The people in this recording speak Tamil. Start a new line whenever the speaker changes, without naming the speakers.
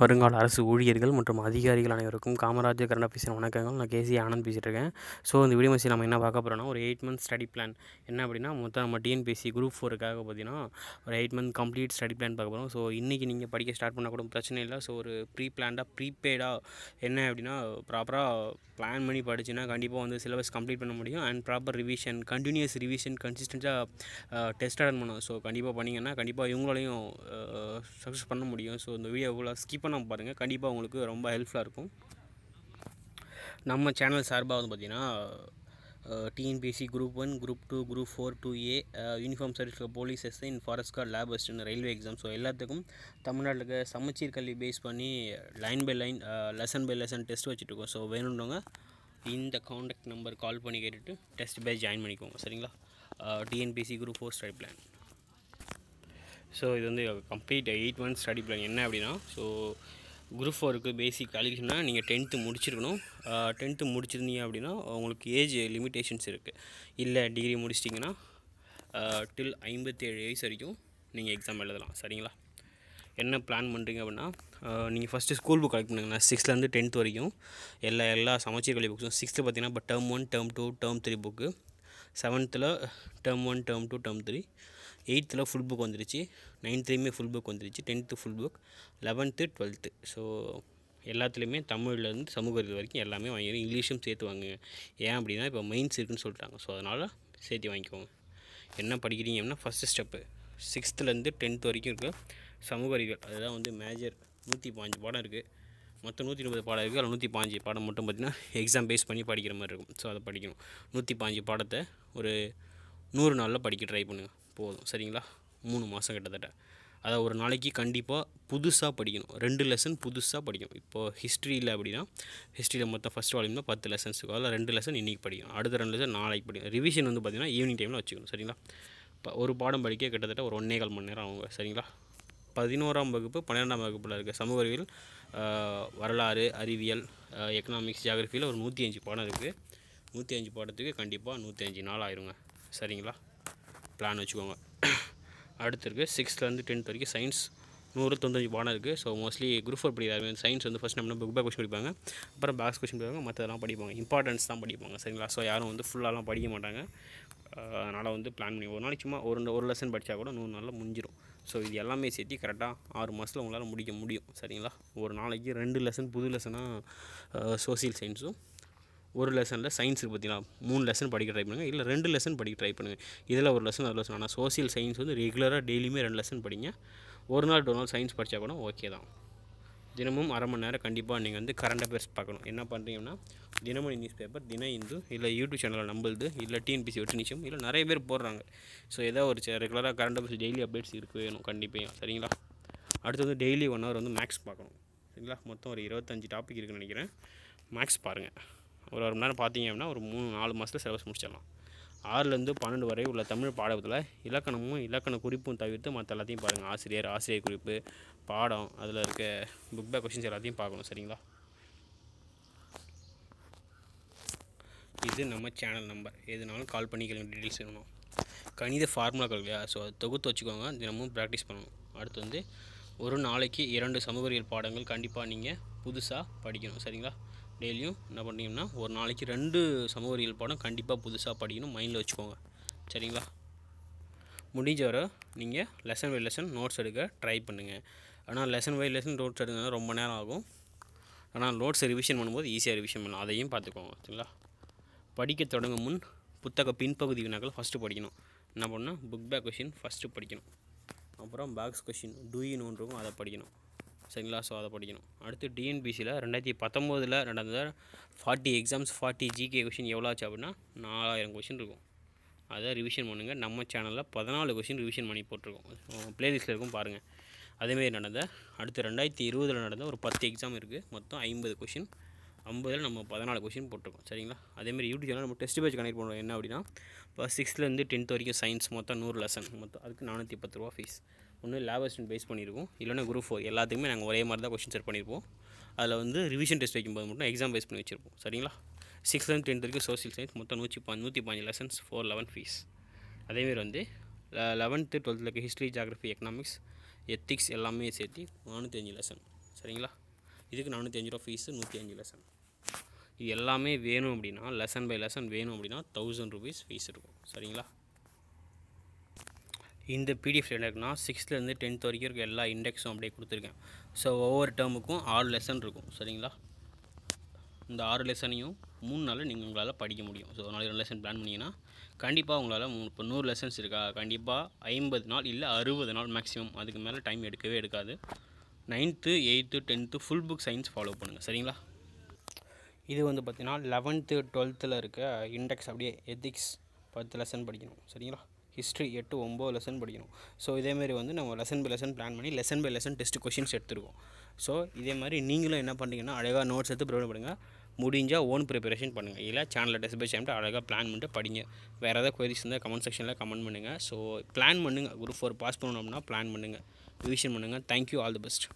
வருங்கால அரசு ஊழியர்கள் மற்றும் அதிகாரிகள் அனைவருக்கும் காமராஜர் கரண்ட் ஆஃபீஸின் வணக்கங்கள் நான் கேசி ஆனந்த் பேசிகிட்டு இருக்கேன் ஸோ இந்த வீடியோ மசி நம்ம என்ன பார்க்க போகிறோம்னா ஒரு எயிட் மந்த் ஸ்டடி பிளான் என்ன அப்படின்னா மொத்தம் நம்ம டிஎன்பிசி குரூப் ஃபோருக்காக பார்த்தீங்கன்னா ஒரு eight month complete study plan பார்க்க போகிறோம் ஸோ இன்றைக்கி நீங்கள் படிக்க ஸ்டார்ட் பண்ணக்கூடும் கூட பிரச்சனை இல்லை ஸோ ஒரு ப்ரீ பிளான்டாக ப்ரீபெய்டாக என்ன அப்படின்னா ப்ராப்பராக பிளான் பண்ணி படிச்சுன்னா கண்டிப்பாக வந்து சிலபஸ் கம்ப்ளீட் பண்ண முடியும் and proper revision continuous revision கன்சிஸ்டண்ட்டாக டெஸ்ட் அட்டன் பண்ணணும் ஸோ கண்டிப்பாக பண்ணிங்கன்னா கண்டிப்பாக இவங்களாலையும் சக்ஸஸ் பண்ண முடியும் ஸோ இந்த வீடியோ ஸ்கிப் பண்ண பாருங்கள் கண்டிப்பாக உங்களுக்கு ரொம்ப ஹெல்ப்ஃபுல்லாக இருக்கும் நம்ம சேனல் சார்பாக வந்து பார்த்திங்கன்னா TNPSC group one group two group four two A uniform service police எஸ்ஐன் forest guard lab assistant railway exam so எல்லாத்துக்கும் தமிழ்நாட்டில் இருக்க சமச்சீர் கல்வி பேஸ் பண்ணி line by line lesson by lesson test இருக்கோம் ஸோ வேணுன்றவங்க இந்த காண்டாக்ட் நம்பர் கால் பண்ணி கேட்டுட்டு டெஸ்ட் பேஸ் ஜாயின் பண்ணிக்கோங்க சரிங்களா TNPSC group four study plan so இது வந்து complete eight months study plan என்ன அப்படின்னா ஸோ குரூப் ஃபோருக்கு பேசிக் குவாலிஃபிகேஷனாக நீங்கள் டென்த்து முடிச்சிருக்கணும் டென்த்து முடிச்சிருந்தீங்க அப்படின்னா உங்களுக்கு ஏஜ் லிமிட்டேஷன்ஸ் இருக்குது இல்லை டிகிரி முடிச்சிட்டிங்கன்னா டில் ஐம்பத்தேழு வயசு வரைக்கும் நீங்கள் எக்ஸாம் எழுதலாம் சரிங்களா என்ன பிளான் பண்ணுறீங்க அப்படின்னா நீங்கள் ஃபஸ்ட்டு ஸ்கூல் புக் கலெக்ட் பண்ணுங்கள் சிக்ஸ்த்லேருந்து டென்த் வரைக்கும் எல்லா எல்லா சமச்சீர் கல்வி புக்ஸும் சிக்ஸ்த்து பார்த்தீங்கன்னா இப்போ term one term two term three book செவன்த்தில் term one term two term three எயித்தில் ஃபுல் புக் வந்துருச்சு நைன்த்துலேயுமே ஃபுல் புக் வந்துருச்சு tenth full book eleventh twelfth so எல்லாத்துலேயுமே தமிழ்லேருந்து சமூக இது வரைக்கும் எல்லாமே வாங்கிடும் இங்கிலீஷும் சேர்த்து வாங்க ஏன் அப்படின்னா இப்போ மெயின்ஸ் இருக்குன்னு சொல்லிட்டாங்க ஸோ அதனால் சேர்த்து வாங்கிக்கோங்க என்ன படிக்கிறீங்க அப்படின்னா ஃபஸ்ட்டு ஸ்டெப்பு சிக்ஸ்த்துலேருந்து டென்த் வரைக்கும் இருக்குது சமூக அறிவியல் அதுதான் வந்து மேஜர் நூற்றி பாஞ்சு பாடம் இருக்குது மொத்தம் நூற்றி இருபது பாடம் இருக்குது அதில் நூற்றி பாஞ்சு பாடம் மட்டும் பார்த்திங்கன்னா எக்ஸாம் பேஸ் பண்ணி படிக்கிற மாதிரி இருக்கும் ஸோ அதை படிக்கணும் நூற்றி பாஞ்சு பாடத்தை ஒரு நூறு நாளில் படிக்க ட்ரை பண்ணுங்கள் போதும் சரிங்களா மூணு மாதம் கிட்டத்தட்ட அதை ஒரு நாளைக்கு கண்டிப்பாக புதுசாக படிக்கணும் ரெண்டு லெசன் புதுசாக படிக்கணும் இப்போது ஹிஸ்ட்ரியில் அப்படின்னா ஹிஸ்ட்ரியில் மொத்தம் ஃபஸ்ட் வால்யூம்னா பத்து லெசன்ஸுக்கு அதில் ரெண்டு லெசன் இன்றைக்கி படிக்கணும் அடுத்த ரெண்டு லெசன் நாளைக்கு படிக்கணும் ரிவிஷன் வந்து பார்த்திங்கன்னா ஈவினிங் டைமில் வச்சுக்கணும் சரிங்களா இப்போ ஒரு பாடம் படிக்க கிட்டத்தட்ட ஒரு ஒன்றே கால் மணி நேரம் ஆகுங்க சரிங்களா பதினோராம் வகுப்பு பன்னிரெண்டாம் வகுப்பில் இருக்க சமூக அறிவியல் வரலாறு அறிவியல் எக்கனாமிக்ஸ் ஜியாகிரஃபியில் ஒரு நூற்றி அஞ்சு பாடம் இருக்குது நூற்றி அஞ்சு பாடத்துக்கு கண்டிப்பாக நூற்றி அஞ்சு நாள் ஆயிருங்க சரிங்களா பிளான் வச்சுக்கோங்க அடுத்து இருக்குது சிக்ஸ்த்லேருந்து டென்த் வரைக்கும் சயின்ஸ் நூறு தொண்ணஞ்சு பானம் இருக்குது ஸோ மோஸ்ட்லி குரூப் ஃபோர் படிக்கிறாரு சயின்ஸ் வந்து ஃபஸ்ட் நம்ம புக் பேக் கொஸ்டின் படிப்பாங்க அப்புறம் பேக்ஸ் கொஸ்டின் படிப்பாங்க மற்றதெல்லாம் படிப்பாங்க இம்பார்ட்டன்ஸ் தான் படிப்பாங்க சரிங்களா ஸோ யாரும் வந்து ஃபுல்லாலாம் படிக்க மாட்டாங்க அதனால் வந்து பிளான் பண்ணி ஒரு நாளைக்கு சும்மா ஒரு ஒரு லெசன் படித்தா கூட நூறு நாளில் முடிஞ்சிடும் ஸோ இது எல்லாமே சேர்த்து கரெக்டாக ஆறு மாதத்தில் உங்களால் முடிக்க முடியும் சரிங்களா ஒரு நாளைக்கு ரெண்டு லெசன் புது லெசனாக சோசியல் சயின்ஸும் ஒரு லெசனில் சயின்ஸுக்கு பார்த்தீங்கன்னா மூணு லெசன் படிக்க ட்ரை பண்ணுங்கள் இல்லை ரெண்டு லெசன் படிக்க ட்ரை பண்ணுங்கள் இதில் ஒரு லெசன் அதில் லெசன் ஆனால் சோசியல் சயின்ஸ் வந்து ரெகுலராக டெய்லியுமே ரெண்டு லெசன் படிங்க ஒரு நாள் ஒரு நாள் சயின்ஸ் படித்தா கூட ஓகே தான் தினமும் அரை மணி நேரம் கண்டிப்பாக நீங்கள் வந்து கரண்ட் அஃபேர்ஸ் பார்க்கணும் என்ன பண்ணுறீங்கன்னா தினமணி நியூஸ் பேப்பர் தின இந்து இல்லை யூடியூப் சேனலில் நம்புது இல்லை டிஎன்பிசி வெற்றி நிச்சயம் இல்லை நிறைய பேர் போடுறாங்க ஸோ ஏதோ ஒரு ரெகுலராக கரண்ட் அஃபேர்ஸ் டெய்லி அப்டேட்ஸ் இருக்கு வேணும் கண்டிப்பாக சரிங்களா அடுத்து வந்து டெய்லி ஒன் ஹவர் வந்து மேக்ஸ் பார்க்கணும் சரிங்களா மொத்தம் ஒரு இருபத்தஞ்சி டாபிக் இருக்குன்னு நினைக்கிறேன் மேக்ஸ் பாருங்கள் ஒரு ஒரு மணி நேரம் பார்த்தீங்க அப்படின்னா ஒரு மூணு நாலு மாதத்தில் சிலபஸ் முடிச்சிடலாம் ஆறுலேருந்து பன்னெண்டு வரை உள்ள தமிழ் பாடத்தில் இலக்கணமும் இலக்கண குறிப்பும் தவிர்த்து மற்ற எல்லாத்தையும் பாருங்கள் ஆசிரியர் ஆசிரியர் குறிப்பு பாடம் அதில் இருக்க புக் பேக் கொஷின்ஸ் எல்லாத்தையும் பார்க்கணும் சரிங்களா இது நம்ம சேனல் நம்பர் எதுனாலும் கால் பண்ணி கேளுங்க டீட்டெயில்ஸ் வேணும் கணித ஃபார்முலா இல்லையா ஸோ அதை தொகுத்து வச்சுக்கோங்க தினமும் ப்ராக்டிஸ் பண்ணணும் அடுத்து வந்து ஒரு நாளைக்கு இரண்டு சமூகவியல் பாடங்கள் கண்டிப்பாக நீங்கள் புதுசாக படிக்கணும் சரிங்களா டெய்லியும் என்ன பண்ணிங்கன்னா ஒரு நாளைக்கு ரெண்டு சமூகரியல் பாடம் கண்டிப்பாக புதுசாக படிக்கணும் மைண்டில் வச்சுக்கோங்க சரிங்களா முடிஞ்ச வர நீங்கள் லெசன் பை லெசன் நோட்ஸ் எடுக்க ட்ரை பண்ணுங்கள் ஆனால் லெசன் பை லெசன் நோட்ஸ் எடுக்கிறது ரொம்ப நேரம் ஆகும் ஆனால் நோட்ஸ் ரிவிஷன் பண்ணும்போது ஈஸியாக ரிவிஷன் பண்ணலாம் அதையும் பார்த்துக்கோங்க சரிங்களா படிக்க தொடங்கும் முன் புத்தக பின்பகுதி வினாக்கள் ஃபஸ்ட்டு படிக்கணும் என்ன பண்ணால் புக் பேக் கொஷின் ஃபஸ்ட்டு படிக்கணும் அப்புறம் பேக்ஸ் கொஷின் டூயின்னு ஒன்று இருக்கும் அதை படிக்கணும் சரிங்களா ஸோ அதை படிக்கணும் அடுத்து டிஎன்பிசியில் ரெண்டாயிரத்தி பத்தொம்போதில் நடந்த forty exams forty GK question எவ்வளோ ஆச்சு அப்படின்னா நாலாயிரம் கொஷின் இருக்கும் அதை ரிவிஷன் பண்ணுங்கள் நம்ம சேனலில் பதினாலு கொஷின் ரிவிஷன் பண்ணி போட்டிருக்கோம் ப்ளேலிஸ்ட்டில் இருக்கும் பாருங்கள் அதேமாரி நடந்த அடுத்து ரெண்டாயிரத்தி இருபதில் நடந்த ஒரு பத்து எக்ஸாம் இருக்குது மொத்தம் ஐம்பது கொஷின் ஐம்பதில் நம்ம பதினாலு கொஷின் போட்டிருக்கோம் சரிங்களா அதேமாதிரி யூடியூப் சேனல் நம்ம டெஸ்ட் பேஜ் கனெக்ட் பண்ணுறோம் என்ன அப்படின்னா இப்போ சிக்ஸ்த்துலேருந்து டென்த் வரைக்கும் சயின்ஸ் மொத்தம் நூறு லெசன் மொத்தம் அதுக்கு நானூற்றி பத்து ரூபா ஃபீஸ் ஒன்று லேப் அசிஸ்டன்ட் பேஸ் பண்ணியிருக்கோம் இல்லைன்னா குரூப் ஃபோர் எல்லாத்துக்குமே நாங்கள் ஒரே மாதிரி தான் கொஸ்டின் செட் பண்ணியிருப்போம் அதில் வந்து ரிவிஷன் டெஸ்ட் வைக்கும்போது மட்டும் எக்ஸாம் பேஸ் பண்ணி வச்சிருப்போம் சரிங்களா அண்ட் டென்த் வரைக்கும் சோசியல் சயின்ஸ் மொத்தம் நூற்றி பா நூற்றி பாஞ்சு லெசன்ஸ் ஃபோர் லெவன் ஃபீஸ் அதேமாரி வந்து லெவன்த்து டுவெல்த்தில் இருக்க ஹிஸ்ட்ரி ஜாகிரஃபி எக்கனாமிக்ஸ் எத்திக்ஸ் எல்லாமே சேர்த்து நானூற்றி அஞ்சு லெசன் சரிங்களா இதுக்கு நானூற்றி ரூபா ஃபீஸு நூற்றி அஞ்சு லெசன் இது எல்லாமே வேணும் அப்படின்னா லெசன் பை லெசன் வேணும் அப்படின்னா தௌசண்ட் ருபீஸ் ஃபீஸ் இருக்கும் சரிங்களா இந்த பிடிஎஃப் என்ன இருக்குன்னா சிக்ஸ்த்லேருந்து டென்த் வரைக்கும் இருக்க எல்லா இண்டெக்ஸும் அப்படியே கொடுத்துருக்கேன் ஸோ ஒவ்வொரு டேர்முக்கும் ஆறு லெசன் இருக்கும் சரிங்களா இந்த ஆறு லெசனையும் மூணு நாளில் நீங்கள் உங்களால் படிக்க முடியும் ஸோ நாளைக்கு ரெண்டு லெசன் பிளான் பண்ணிங்கன்னா கண்டிப்பாக உங்களால் இப்போ நூறு லெசன்ஸ் இருக்கா கண்டிப்பாக ஐம்பது நாள் இல்லை அறுபது நாள் மேக்ஸிமம் அதுக்கு மேலே டைம் எடுக்கவே எடுக்காது ninth eighth tenth full book science follow பண்ணுங்கள் சரிங்களா இது வந்து பார்த்திங்கன்னா லெவன்த்து டுவெல்த்தில் இருக்க இண்டெக்ஸ் அப்படியே எத்திக்ஸ் பத்து லெசன் படிக்கணும் சரிங்களா ஹிஸ்ட்ரி எட்டு ஒம்பது லெசன் படிக்கணும் ஸோ இதேமாரி வந்து நம்ம லெசன் பை லெசன் பிளான் பண்ணி lesson by lesson test questions எடுத்துருக்கோம் ஸோ இதே மாதிரி நீங்களும் என்ன பண்ணுறீங்கன்னா அழகாக நோட்ஸ் எடுத்து ப்ரிப்பேர் பண்ணுங்கள் முடிஞ்சால் ஓன் ப்ரிப்பரேஷன் பண்ணுங்கள் இல்லை சேனலில் டெஸ்ட் பை சேம்ட்டு அழகாக பிளான் பண்ணிட்டு படிங்க வேறு ஏதாவது கொரிஸ் இருந்தால் கமெண்ட் செக்ஷனில் கமெண்ட் பண்ணுங்கள் ஸோ பிளான் பண்ணுங்கள் குரூப் ஃபோர் பாஸ் பண்ணோம்னா பிளான் பண்ணுங்கள் ரிவிஷன் பண்ணுங்கள் தேங்க்யூ ஆல் தி பெஸ்ட்